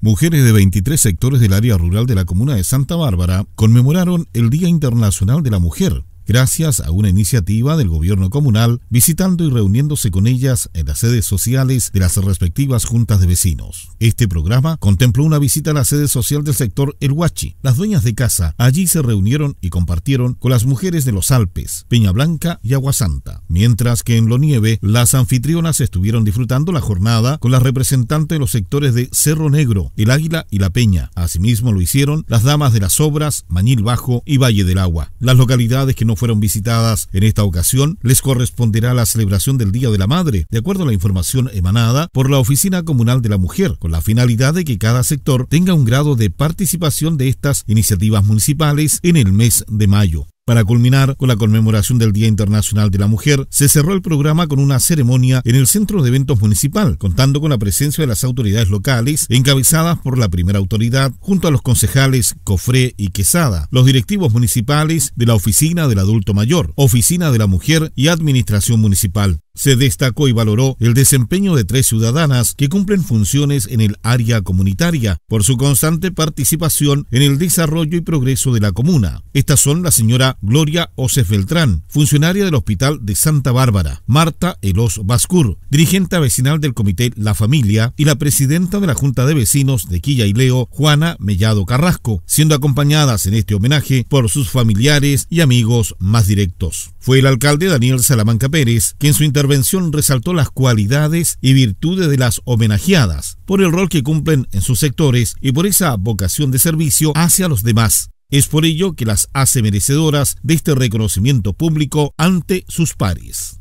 mujeres de 23 sectores del área rural de la comuna de Santa Bárbara conmemoraron el Día Internacional de la Mujer, gracias a una iniciativa del gobierno comunal, visitando y reuniéndose con ellas en las sedes sociales de las respectivas juntas de vecinos. Este programa contempló una visita a la sede social del sector El Huachi. Las dueñas de casa allí se reunieron y compartieron con las mujeres de los Alpes, Peña Blanca y Aguasanta, mientras que en Lo Nieve las anfitrionas estuvieron disfrutando la jornada con las representantes de los sectores de Cerro Negro, El Águila y La Peña. Asimismo lo hicieron las damas de las Obras, Mañil Bajo y Valle del Agua. Las localidades que no fueron visitadas en esta ocasión, les corresponderá la celebración del Día de la Madre, de acuerdo a la información emanada por la Oficina Comunal de la Mujer, con la finalidad de que cada sector tenga un grado de participación de estas iniciativas municipales en el mes de mayo. Para culminar con la conmemoración del Día Internacional de la Mujer, se cerró el programa con una ceremonia en el Centro de Eventos Municipal, contando con la presencia de las autoridades locales, encabezadas por la primera autoridad, junto a los concejales Cofré y Quesada, los directivos municipales de la Oficina del Adulto Mayor, Oficina de la Mujer y Administración Municipal. Se destacó y valoró el desempeño de tres ciudadanas que cumplen funciones en el área comunitaria por su constante participación en el desarrollo y progreso de la comuna. Estas son la señora Gloria Osef Beltrán, funcionaria del Hospital de Santa Bárbara, Marta Elos Bascur, dirigente vecinal del Comité La Familia y la presidenta de la Junta de Vecinos de Quilla y Leo, Juana Mellado Carrasco, siendo acompañadas en este homenaje por sus familiares y amigos más directos. Fue el alcalde Daniel Salamanca Pérez, quien su intervención intervención resaltó las cualidades y virtudes de las homenajeadas, por el rol que cumplen en sus sectores y por esa vocación de servicio hacia los demás. Es por ello que las hace merecedoras de este reconocimiento público ante sus pares.